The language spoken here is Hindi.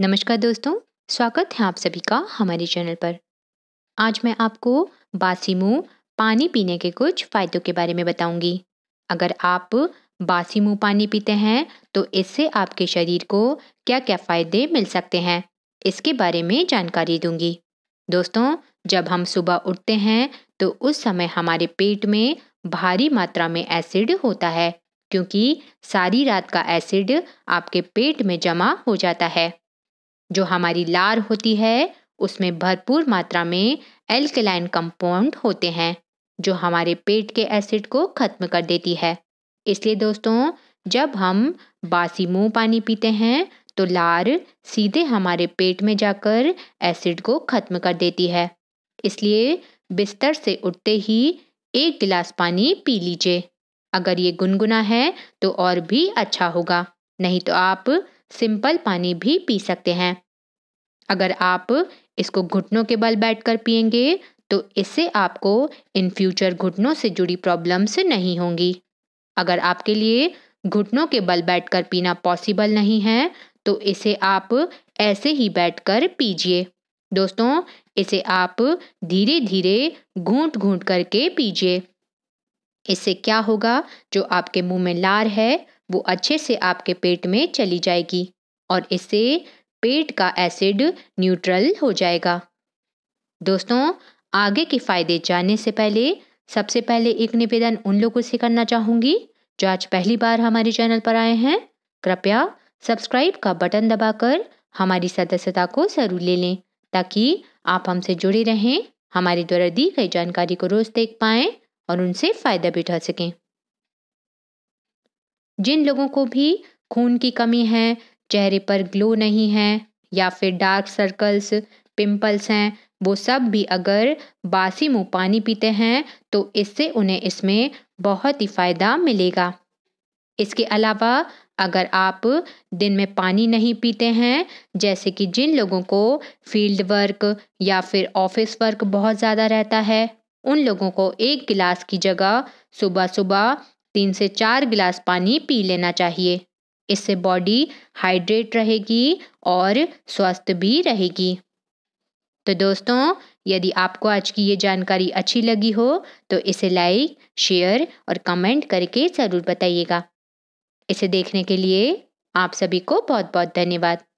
नमस्कार दोस्तों स्वागत है आप सभी का हमारे चैनल पर आज मैं आपको बासी मुंह पानी पीने के कुछ फ़ायदों के बारे में बताऊंगी अगर आप बासी मुंह पानी पीते हैं तो इससे आपके शरीर को क्या क्या फ़ायदे मिल सकते हैं इसके बारे में जानकारी दूंगी दोस्तों जब हम सुबह उठते हैं तो उस समय हमारे पेट में भारी मात्रा में एसिड होता है क्योंकि सारी रात का एसिड आपके पेट में जमा हो जाता है जो हमारी लार होती है उसमें भरपूर मात्रा में एल्केलाइन कंपाउंड होते हैं जो हमारे पेट के एसिड को ख़त्म कर देती है इसलिए दोस्तों जब हम बासी मुंह पानी पीते हैं तो लार सीधे हमारे पेट में जाकर एसिड को ख़त्म कर देती है इसलिए बिस्तर से उठते ही एक गिलास पानी पी लीजिए अगर ये गुनगुना है तो और भी अच्छा होगा नहीं तो आप सिंपल पानी भी पी सकते हैं अगर आप इसको घुटनों के बल बैठकर पियेंगे तो इससे आपको इन फ्यूचर घुटनों से जुड़ी प्रॉब्लम्स नहीं होंगी अगर आपके लिए घुटनों के बल बैठकर पीना पॉसिबल नहीं है तो इसे आप ऐसे ही बैठकर पीजिए दोस्तों इसे आप धीरे धीरे घूंट घूंट करके पीजिए इससे क्या होगा जो आपके मुंह में लार है वो अच्छे से आपके पेट में चली जाएगी और इससे पेट का एसिड न्यूट्रल हो जाएगा दोस्तों आगे के फायदे जानने से पहले सबसे पहले एक निवेदन उन लोगों से करना चाहूँगी जो आज पहली बार हमारे चैनल पर आए हैं कृपया सब्सक्राइब का बटन दबाकर हमारी सदस्यता को जरूर ले लें ताकि आप हमसे जुड़े रहें हमारे द्वारा दी गई जानकारी को रोज देख पाएँ और उनसे फ़ायदा भी उठा सकें जिन लोगों को भी खून की कमी है चेहरे पर ग्लो नहीं है या फिर डार्क सर्कल्स पिंपल्स हैं वो सब भी अगर बासी मुँह पानी पीते हैं तो इससे उन्हें इसमें बहुत ही फ़ायदा मिलेगा इसके अलावा अगर आप दिन में पानी नहीं पीते हैं जैसे कि जिन लोगों को फील्ड वर्क या फिर ऑफिस वर्क बहुत ज़्यादा रहता है उन लोगों को एक गिलास की जगह सुबह सुबह तीन से चार गिलास पानी पी लेना चाहिए इससे बॉडी हाइड्रेट रहेगी और स्वस्थ भी रहेगी तो दोस्तों यदि आपको आज की ये जानकारी अच्छी लगी हो तो इसे लाइक शेयर और कमेंट करके ज़रूर बताइएगा इसे देखने के लिए आप सभी को बहुत बहुत धन्यवाद